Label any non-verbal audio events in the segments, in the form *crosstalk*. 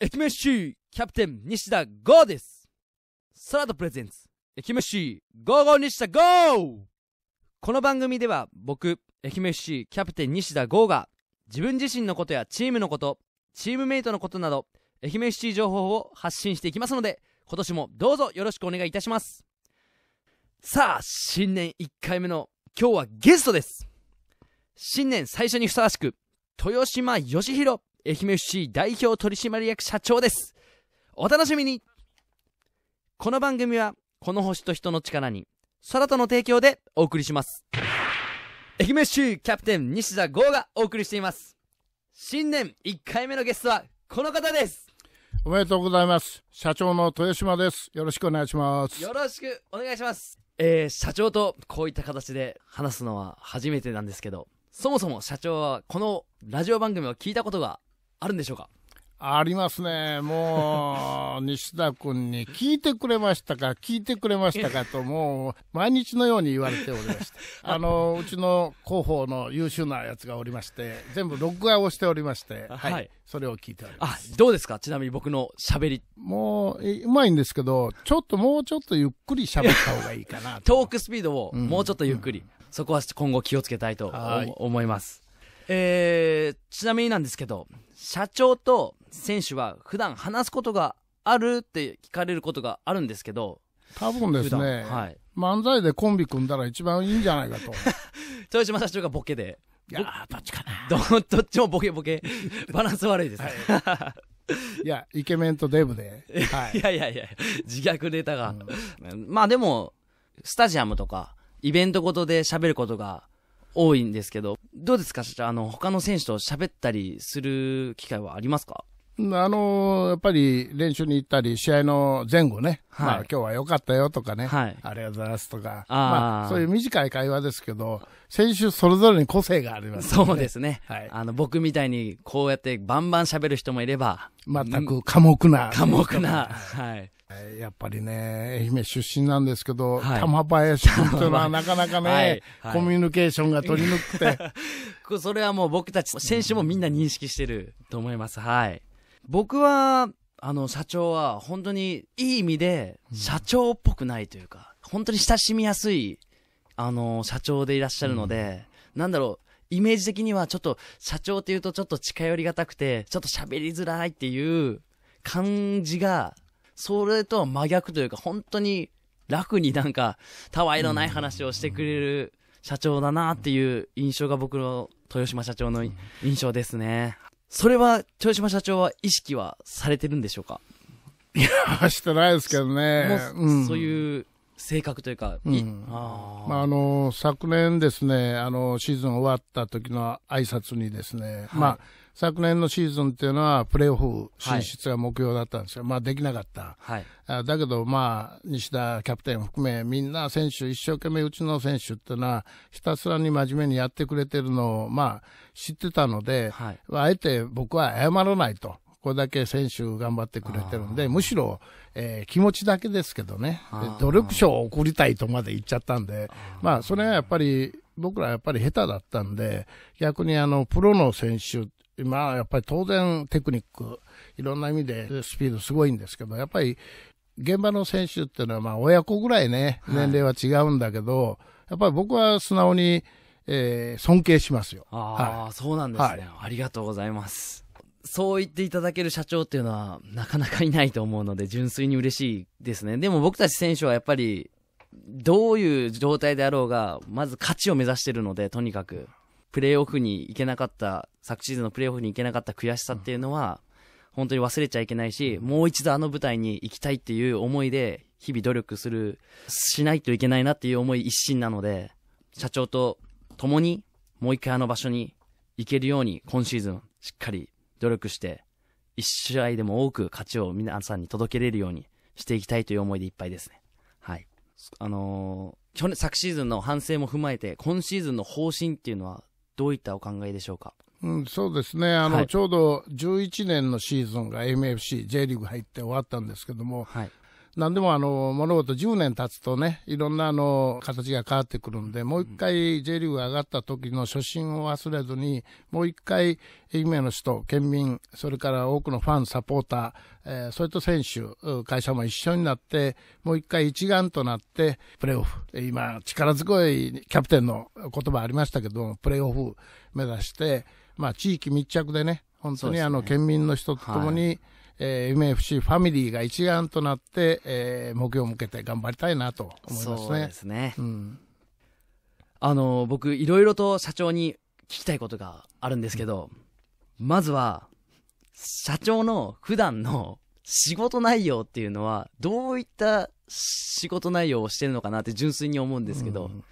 駅キャプテン西田ゴーです。サラダプレゼンツ、駅飯ゴーゴー西田ゴーこの番組では僕、駅飯キャプテン西田ゴーが自分自身のことやチームのこと、チームメイトのことなど、愛媛 FC 情報を発信していきますので、今年もどうぞよろしくお願いいたします。さあ、新年1回目の今日はゲストです。新年最初にふさわしく、豊島義弘愛媛市代表取締役社長ですお楽しみにこの番組はこの星と人の力に空との提供でお送りします愛媛市キャプテン西田剛がお送りしています新年1回目のゲストはこの方ですおめでとうございます社長の豊島ですよろしくお願いしますよろしくお願いしますえー、社長とこういった形で話すのは初めてなんですけどそもそも社長はこのラジオ番組を聞いたことがあるんでしょうかありますね。もう、*laughs* 西田君に聞いてくれましたか、聞いてくれましたかと、もう、毎日のように言われておりまして。*laughs* あの、うちの広報の優秀なやつがおりまして、全部録画をしておりまして、はい、はい、それを聞いております。あ、どうですかちなみに僕の喋り。もう、うまいんですけど、ちょっともうちょっとゆっくり喋った方がいいかな。トークスピードをもうちょっとゆっくり。うんそこは今後気をつけたいと思います。えー、ちなみになんですけど、社長と選手は普段話すことがあるって聞かれることがあるんですけど、多分ですね、はい、漫才でコンビ組んだら一番いいんじゃないかと。*laughs* 豊島社長がボケで。いやー、どっちかな。どっちもボケボケ。*laughs* バランス悪いです。はい、いや、イケメンとデブで。はい、*laughs* いやいやいや、自虐ネタが。うん、まあでも、スタジアムとか、イベントごとで喋ることが多いんですけど、どうですか社長、あの、他の選手と喋ったりする機会はありますかあのやっぱり練習に行ったり、試合の前後ね、はい、まあ、今日は良かったよとかね、はい、ありがとうございますとか、あまあ、そういう短い会話ですけど、選手それぞれに個性があります、ね、そうですね、はい、あの僕みたいにこうやってバンバン喋る人もいれば、全く寡黙な、寡黙な、*laughs* はい。やっぱりね、愛媛出身なんですけど、はい、玉林君というのはなかなかねはいはい、コミュニケーションが取り抜くて。*laughs* それはもう僕たち選手もみんな認識してると思います。はい。僕は、あの、社長は、本当に、いい意味で、社長っぽくないというか、うん、本当に親しみやすい、あの、社長でいらっしゃるので、うん、なんだろう、イメージ的にはちょっと、社長っていうとちょっと近寄りがたくて、ちょっと喋りづらいっていう感じが、それとは真逆というか、本当に楽になんか、たわいのない話をしてくれる社長だなっていう印象が僕の豊島社長の印象ですね。それは、豊島社長は意識はされてるんでしょうかいや、してないですけどね。うん、そういう性格というか、うん、あまあ、あの、昨年ですね、あの、シーズン終わった時の挨拶にですね、はい、まあ、昨年のシーズンっていうのは、プレーオフ進出が目標だったんですよ。はい、まあ、できなかった。はい、あだけど、まあ、西田キャプテン含め、みんな選手、一生懸命うちの選手っていうのは、ひたすらに真面目にやってくれてるのを、まあ、知ってたので、はい、あえて僕は謝らないと。これだけ選手頑張ってくれてるんで、むしろ、えー、気持ちだけですけどね、努力賞を送りたいとまで言っちゃったんで、まあ、それはやっぱり、僕らやっぱり下手だったんで、逆にあの、プロの選手、まあ、やっぱり当然テクニック、いろんな意味でスピードすごいんですけど、やっぱり、現場の選手っていうのは、まあ、親子ぐらいね、年齢は違うんだけど、やっぱり僕は素直に、えー、尊敬しますよ。ああ、はい、そうなんですね、はい、ありがとうございます。そう言っていただける社長っていうのはなかなかいないと思うので純粋に嬉しいですね。でも僕たち選手はやっぱりどういう状態であろうが、まず勝ちを目指してるので、とにかく、プレーオフに行けなかった、昨シーズンのプレーオフに行けなかった悔しさっていうのは、本当に忘れちゃいけないし、もう一度あの舞台に行きたいっていう思いで、日々努力する、しないといけないなっていう思い一心なので、社長と共にもう一回あの場所に行けるように今シーズンしっかり努力して、一試合でも多く勝ちを皆さんに届けれるようにしていきたいという思いでいっぱいですね。はい。あのー、去年、昨シーズンの反省も踏まえて、今シーズンの方針っていうのはどういったお考えでしょうかうん、そうですね。あの、はい、ちょうど11年のシーズンが MFC、J リーグ入って終わったんですけども、はい、何でもあの物事10年経つとねいろんなあの形が変わってくるんでもう一回 J リーグが上がった時の初心を忘れずにもう一回愛媛の人県民それから多くのファンサポーター、えー、それと選手会社も一緒になってもう一回一丸となってプレーオフ今力強いキャプテンの言葉ありましたけどプレーオフ目指して、まあ、地域密着でね本当にあの県民の人と共に、はい、えー、MFC ファミリーが一丸となって、えー、目標を向けて頑張りたいなと思いますね。そうですね。うん、あの、僕、いろいろと社長に聞きたいことがあるんですけど、うん、まずは、社長の普段の仕事内容っていうのは、どういった仕事内容をしてるのかなって純粋に思うんですけど、うん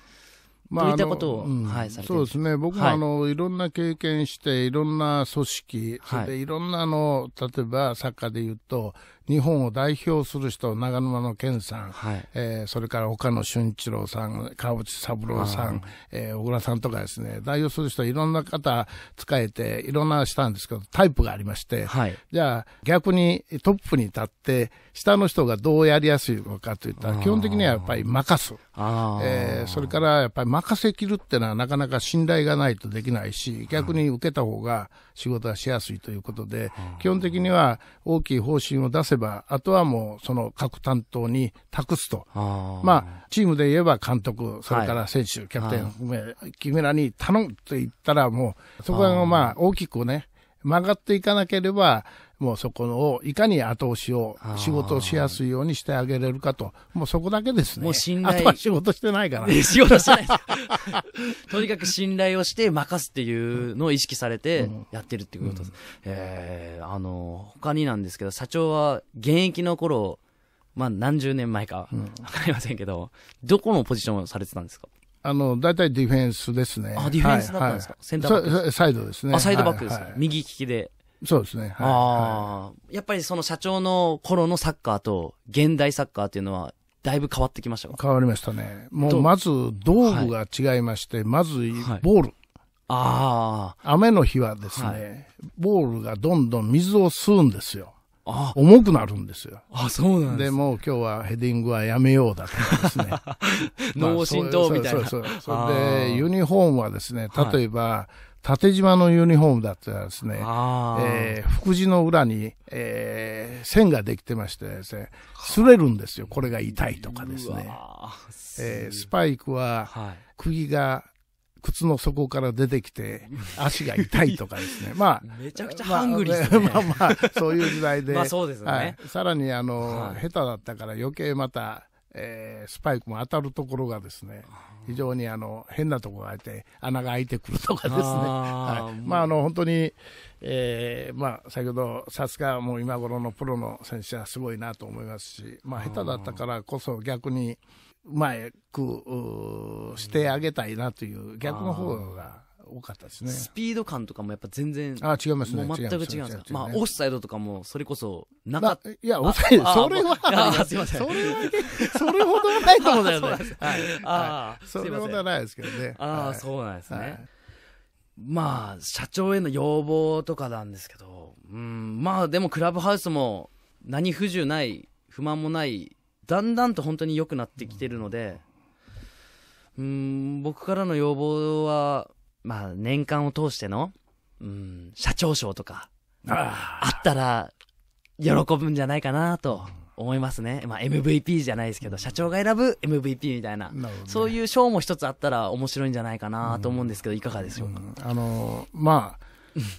まあ、どういったことを、うん、はい、そうですね、僕もあの、はい、いろんな経験して、いろんな組織、それでいろんなあの、例えばサッカーで言うと、日本を代表する人、長沼の健さん、はい、えー、それから岡野俊一郎さん、川淵三郎さん、えー、小倉さんとかですね、代表する人、いろんな方使えて、いろんなしたんですけど、タイプがありまして、はい、じゃあ逆にトップに立って、下の人がどうやりやすいのかといったら、基本的にはやっぱり任す。えー、それからやっぱり任せきるっていうのはなかなか信頼がないとできないし、逆に受けた方が仕事がしやすいということで、基本的には大きい方針を出せせば、あとはもうその各担当に託すと。あまあ、チームで言えば監督、それから選手、はい、キャプテン含め、はい、木村に頼むと言ったらもう、そこがまあ大きくね、曲がっていかなければ、もうそこをいかに後押しを、仕事をしやすいようにしてあげれるかと、もうそこだけですね。もう信頼。あとは仕事してないから。*laughs* 仕事してないとにかく信頼をして任すっていうのを意識されてやってるっていうことです。うん、えー、あの、他になんですけど、社長は現役の頃、まあ何十年前か、わ、かりませんけど、どこのポジションをされてたんですかあの、大体ディフェンスですね。あ、ディフェンスだったんですか、はいセンターバックサイドですね。あ、サイドバックです、はいはい、右利きで。そうですね。はい、ああ、はい、やっぱりその社長の頃のサッカーと現代サッカーっていうのは、だいぶ変わってきました変わりましたね。もうまず道具が違いまして、はい、まずボール。ああ。雨の日はですね、ボールがどんどん水を吸うんですよ。ああ重くなるんですよ。あそうなんです、ね、で、もう今日はヘディングはやめようだとかですね。脳 *laughs* 震あ、神道みたいな。そうそうそう。それで、ユニフォームはですね、例えば、縦縞のユニフォームだったらですね、えー、福地の裏に、えー、線ができてましてですね、擦れるんですよ。これが痛いとかですね。すえー、スパイクは、釘が靴の底から出てきて、足が痛いとかですね。まあ、めちゃくちゃハングリー、ね、まあまあ、そういう時代で。*laughs* まあそうですね。はい、さらに、あの、はい、下手だったから余計また、えー、スパイクも当たるところがですね、非常にあの変なとこがあって穴が開いてくるとかですね、はい、まああの本当に、えー、まあ先ほどさすがもう今頃のプロの選手はすごいなと思いますし、まあ下手だったからこそ逆にうまくしてあげたいなという逆の方が。多かったですね。スピード感とかもやっぱ全然。あ違いますね。もう全く違うんですか。まあ、オフサイドとかも、それこそ、なかった、いや、オフサイド、それは、あすいません。それは、それほどはないと思うんだよね。はい。ああ、それほどはないですけどね。ああ、そうなんですね。まあ、社長への要望とかなんですけど、うん、まあ、でもクラブハウスも、何不自由ない、不満もない、だんだんと本当に良くなってきてるので、うん、僕からの要望は、まあ、年間を通しての、うん、社長賞とか、ああったら、喜ぶんじゃないかなと思いますね。まあ、MVP じゃないですけど、社長が選ぶ MVP みたいな、ね、そういう賞も一つあったら面白いんじゃないかなと思うんですけど、いかがでしょうか、うん、あのー、まあ、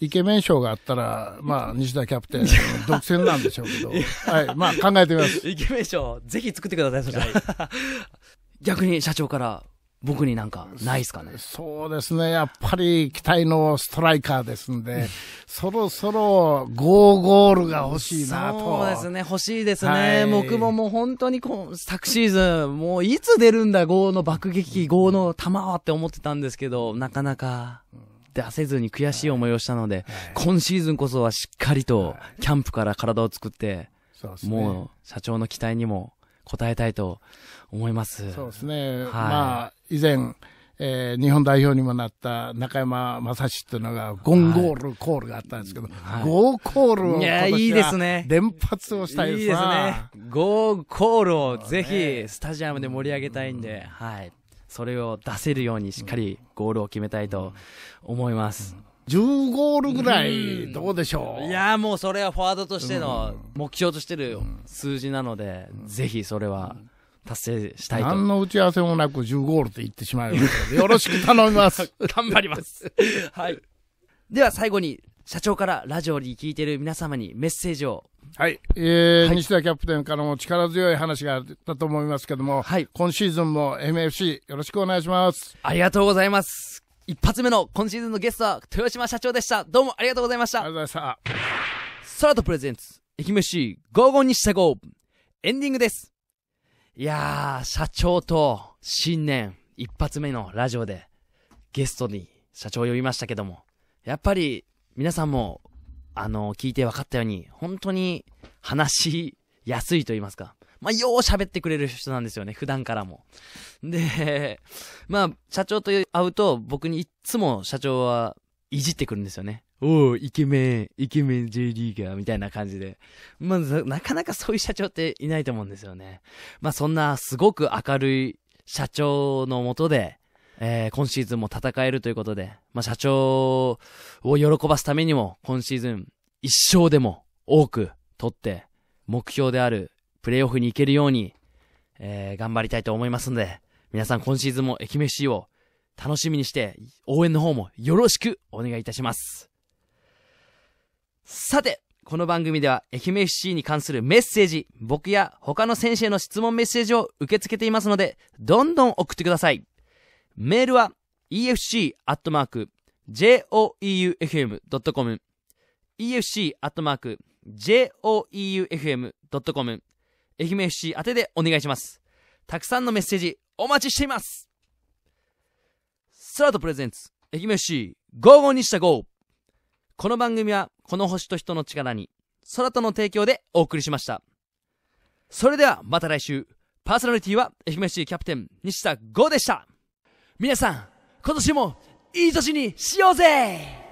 イケメン賞があったら、まあ、西田キャプテン、*laughs* 独占なんでしょうけど、はい、まあ、考えてみます。イケメン賞、ぜひ作ってください、そしたら。*laughs* 逆に社長から、僕になんかないですかねそうですね。やっぱり期待のストライカーですんで、*laughs* そろそろ5ゴールが欲しいなと。そうですね。欲しいですね。はい、僕ももう本当にこ昨シーズン、もういつ出るんだ、5の爆撃、5の球はって思ってたんですけど、なかなか。出せずに悔しい思いをしたので、はい、今シーズンこそはしっかりとキャンプから体を作って、はい、もう社長の期待にも答えたいと思います。そうですね。はい、まあ、以前、えー、日本代表にもなった中山正史っていうのが、ゴンゴール、コールがあったんですけど、はい、ゴーコールをいや、いいですね。連発をしたいですね。いいですね。ゴーコールをぜひ、スタジアムで盛り上げたいんで、ね、はい。それを出せるようにしっかりゴールを決めたいと思います。うん10ゴールぐらい、どうでしょう、いやもうそれはフォワードとしての目標としてる数字なので、ぜひそれは達成したいと。何の打ち合わせもなく10ゴールと言ってしまいますよろしく頼みます。*laughs* 頑張ります。*laughs* はい。では最後に、社長からラジオに聞いてる皆様にメッセージを。はい。えー、はい、西田キャプテンからも力強い話があったと思いますけども、はい、今シーズンも MFC よろしくお願いします。ありがとうございます。一発目の今シーズンのゲストは豊島社長でした。どうもありがとうございました。ありがとうございました。空とプレゼンツ、愛ゴーゴーにしたー、エンディングです。いやー、社長と新年一発目のラジオでゲストに社長を呼びましたけども、やっぱり皆さんも、あの、聞いて分かったように、本当に話しやすいと言いますか、まあ、よう喋ってくれる人なんですよね、普段からも。で、*laughs* まあ、社長と会うと、僕にいつも社長はいじってくるんですよね。おう、イケメン、イケメン J リーガーみたいな感じで。まあ、なかなかそういう社長っていないと思うんですよね。まあ、そんなすごく明るい社長のもとで、えー、今シーズンも戦えるということで、まあ、社長を喜ばすためにも、今シーズン一勝でも多く取って、目標であるプレイオフに行けるように、えー、頑張りたいと思いますので、皆さん今シーズンも駅飯を楽しみにして、応援の方もよろしくお願いいたします。さて、この番組では、愛媛 FC に関するメッセージ、僕や他の選手への質問メッセージを受け付けていますので、どんどん送ってください。メールは、efc.joeufm.com efc.joeufm.com 愛媛 FC 宛てでお願いします。たくさんのメッセージお待ちしていますスラートプレゼンツ、愛媛 FC 55にした5。この番組はこの星と人の力に、空との提供でお送りしました。それではまた来週。パーソナリティは愛媛 FC キャプテン西田剛でした。皆さん、今年もいい年にしようぜ